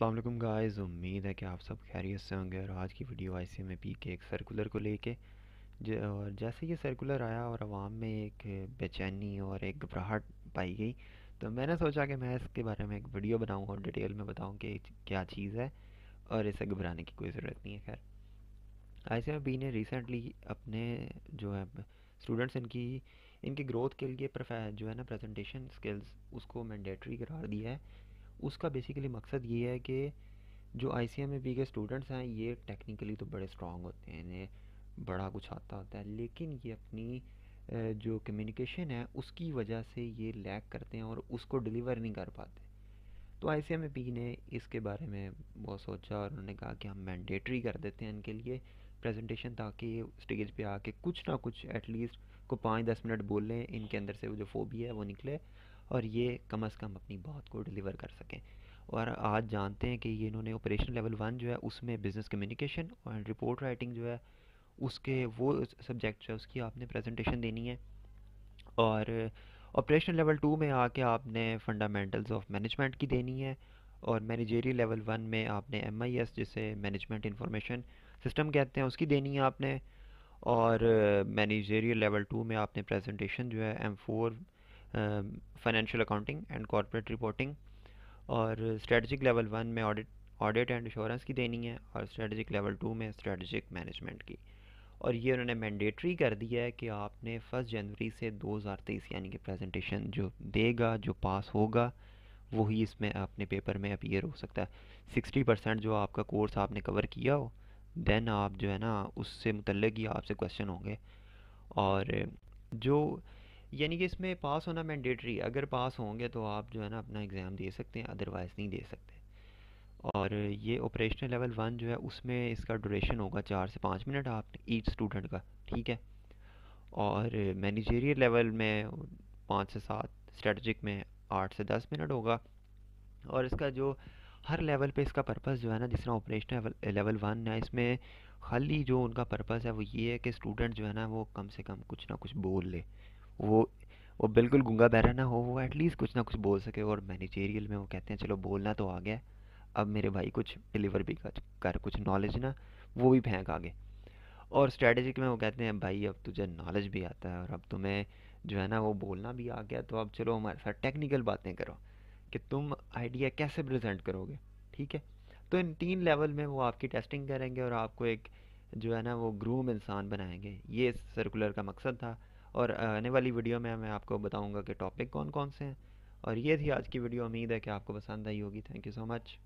Aslam guys उम्मीद है कि आप सब खैरियत से होंगे और आज की video I C M P के एक सर्कुलर को लेके और जैसे ये सर्कुलर आया और आवाम में एक बेचैनी और एक घबराहट पाई गई तो मैंने सोचा कि मैं इसके बारे में एक वीडियो बनाऊँ और डिटेल में बताऊँ कि क्या चीज़ है और इसे घबराने की कोई ज़रूरत नहीं है खैर आई सी एम पी ने रिसेंटली अपने जो है स्टूडेंट्स इनकी इनकी ग्रोथ के लिए जो है ना प्रजेंटेशन स्किल्स उसको मैंडेटरी करार दिया है उसका बेसिकली मकसद ये है कि जो I C M A P के स्टूडेंट्स हैं ये टेक्निकली तो बड़े स्ट्रॉन्ग होते हैं इन्हें बड़ा कुछ आता होता है लेकिन ये अपनी जो कम्युनिकेशन है उसकी वजह से ये लैग करते हैं और उसको डिलीवर नहीं कर पाते तो आई सी एम ए पी ने इसके बारे में बहुत सोचा और उन्होंने कहा कि हम मैंडेटरी कर देते हैं इनके लिए प्रेजेंटेशन ताकि ये स्टेज पे आके कुछ ना कुछ एटलीस्ट को पाँच दस मिनट बोल लें इनके अंदर से वो जो फोबिया है वो निकले और ये कम अज़ कम अपनी बात को डिलीवर कर सकें और आज जानते हैं कि ये इन्होंने ऑपरेशन लेवल वन जो है उसमें बिज़नेस कम्युनिकेशन और रिपोर्ट राइटिंग जो है उसके वो सब्जेक्ट है उसकी आपने प्रेजेंटेशन देनी है और ऑपरेशन लेवल टू में आके आपने फंडामेंटल्स ऑफ मैनेजमेंट की देनी है और मैनेजेरियल लेवल वन में आपने एम आई एस जिसे मैनेजमेंट इन्फॉर्मेशन सिस्टम कहते हैं उसकी देनी है आपने और मैनेजेरियल लेवल टू में आपने प्रेजेंटेशन जो है M four financial accounting and corporate reporting और स्ट्रेटजिक लेवल वन में ऑडिट ऑडिट एंड इंश्योरेंस की देनी है और स्ट्रेटजिक लेवल टू में स्ट्रेटजिक मैनेजमेंट की और ये उन्होंने मैंडेटरी कर दिया है कि आपने फर्स्ट जनवरी से 2023 यानी कि प्रेजेंटेशन जो देगा जो पास होगा वही इसमें अपने पेपर में अपीयर हो सकता है सिक्सटी परसेंट जो आपका कोर्स आपने कवर किया हो देन आप जो है ना उससे मतलब ही आपसे क्वेश्चन होंगे और जो यानी कि इसमें पास होना मैंडेटरी अगर पास होंगे तो आप जो है ना अपना एग्ज़ाम दे सकते हैं अदरवाइज़ नहीं दे सकते और ये ऑपरेशनल लेवल वन जो है उसमें इसका ड्यूरेशन होगा चार से पाँच मिनट आप ईच स्टूडेंट का ठीक है और मैनेजेरियल लेवल में पाँच से सात स्ट्रेटजिक में आठ से दस मिनट होगा और इसका जो हर लेवल पे इसका पर्पस जो है ना जिस तरह ऑपरेशनल लेवल वन है इसमें खाली जो उनका पर्पस है वो ये है कि स्टूडेंट जो है ना वो कम से कम कुछ ना कुछ बोल ले वो वो बिल्कुल गुंगा बहरा ना हो वो एटलीस्ट कुछ ना कुछ बोल सके और मैनेजेरियल में वो कहते हैं चलो बोलना तो आ गया अब मेरे भाई कुछ डिलीवर भी कर, कर कुछ नॉलेज ना वो भी फेंक आगे और स्ट्रेटजिक में वो कहते हैं भाई अब तुझे नॉलेज भी आता है और अब तुम्हें जो है ना वो बोलना भी आ गया तो अब चलो हमारे साथ टेक्निकल बातें करो कि तुम आइडिया कैसे प्रेजेंट करोगे ठीक है तो इन तीन लेवल में वो आपकी टेस्टिंग करेंगे और आपको एक जो है ना वो ग्रूम इंसान बनाएंगे ये सर्कुलर का मकसद था और आने वाली वीडियो में मैं आपको बताऊँगा कि टॉपिक कौन कौन से हैं और ये थी आज की वीडियो उम्मीद है कि आपको पसंद आई होगी थैंक यू सो मच